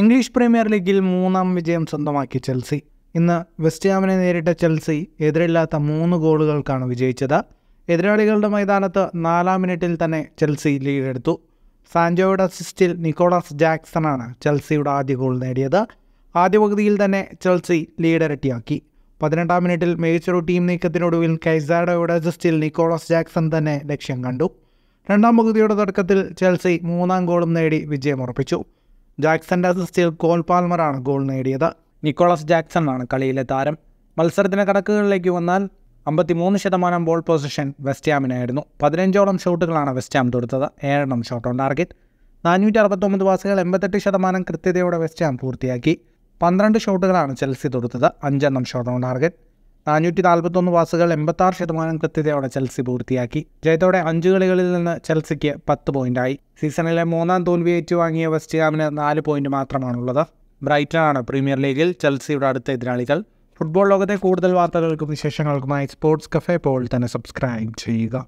English premier ലീഗിൽ മൂന്നാം വിജയം സ്വന്തമാക്കി ചെൽസി ഇന്ന് വെസ്റ്റ് ഹാമിനെ നേരിട്ട ചെൽസി എതിരില്ലാത്ത മൂന്ന് ഗോളുകൾക്കാണ് വിജയിച്ചത് എതിരാളികളുടെ മൈതാനത്ത് നാലാം മിനിറ്റിൽ തന്നെ ചെൽസി ലീഡെടുത്തു സാൻജോയുടെ അസിസ്റ്റിൽ നിക്കോളാസ് ജാക്സണാണ് ചെൽസിയുടെ ആദ്യ ഗോൾ നേടിയത് ആദ്യ പകുതിയിൽ തന്നെ ചെൽസി ലീഡരട്ടിയാക്കി പതിനെട്ടാം മിനിറ്റിൽ മികച്ചൊരു ടീം നീക്കത്തിനൊടുവിൽ കൈസാഡോയുടെ അസിസ്റ്റിൽ നിക്കോളാസ് ജാക്സൺ തന്നെ ലക്ഷ്യം കണ്ടു രണ്ടാം പകുതിയുടെ തുടക്കത്തിൽ ചെൽസി മൂന്നാം ഗോളും നേടി വിജയമുറപ്പിച്ചു ജാക്സന്റെ അസിസ്റ്റിൽ കോൾ പാൽമറാണ് ഗോൾ നേടിയത് നിക്കോളസ് ജാക്സൺ ആണ് കളിയിലെ താരം മത്സരത്തിന് കണക്കുകളിലേക്ക് വന്നാൽ അമ്പത്തിമൂന്ന് ശതമാനം ബോൾ പൊസിഷൻ വെസ്റ്റാമിനായിരുന്നു പതിനഞ്ചോളം ഷോട്ടുകളാണ് വെസ്റ്റാം തൊടുത്തത് ഏഴെണ്ണം ഷോട്ട് ഓൺ ടാർഗറ്റ് നാനൂറ്റി അറുപത്തൊമ്പത് പാസുകൾ എൺപത്തെട്ട് ശതമാനം കൃത്യതയോടെ വെസ്റ്റാം പൂർത്തിയാക്കി പന്ത്രണ്ട് ഷോട്ടുകളാണ് ചെൽസി തൊടുത്തത് അഞ്ചെണ്ണം ഷോട്ട് ഓൺ ടാർഗറ്റ് നാനൂറ്റി നാൽപ്പത്തൊന്ന് പാസുകൾ എൺപത്താറ് ശതമാനം കൃത്യതയോടെ ചെൽസി പൂർത്തിയാക്കി ജയത്തോടെ അഞ്ച് കളികളിൽ നിന്ന് ചെൽസിക്ക് പത്ത് പോയിന്റായി സീസണിലെ മൂന്നാം തോൽവി ഏറ്റുവാങ്ങിയ വെസ്റ്റ് ഹാമിന് നാല് പോയിന്റ് മാത്രമാണുള്ളത് ബ്രൈറ്റനാണ് പ്രീമിയർ ലീഗിൽ ചെൽസിയുടെ അടുത്ത എതിരാളികൾ ഫുട്ബോൾ ലോകത്തെ കൂടുതൽ വാർത്തകൾക്കും വിശേഷങ്ങൾക്കുമായി സ്പോർട്സ് കഫേ പോൾ തന്നെ സബ്സ്ക്രൈബ് ചെയ്യുക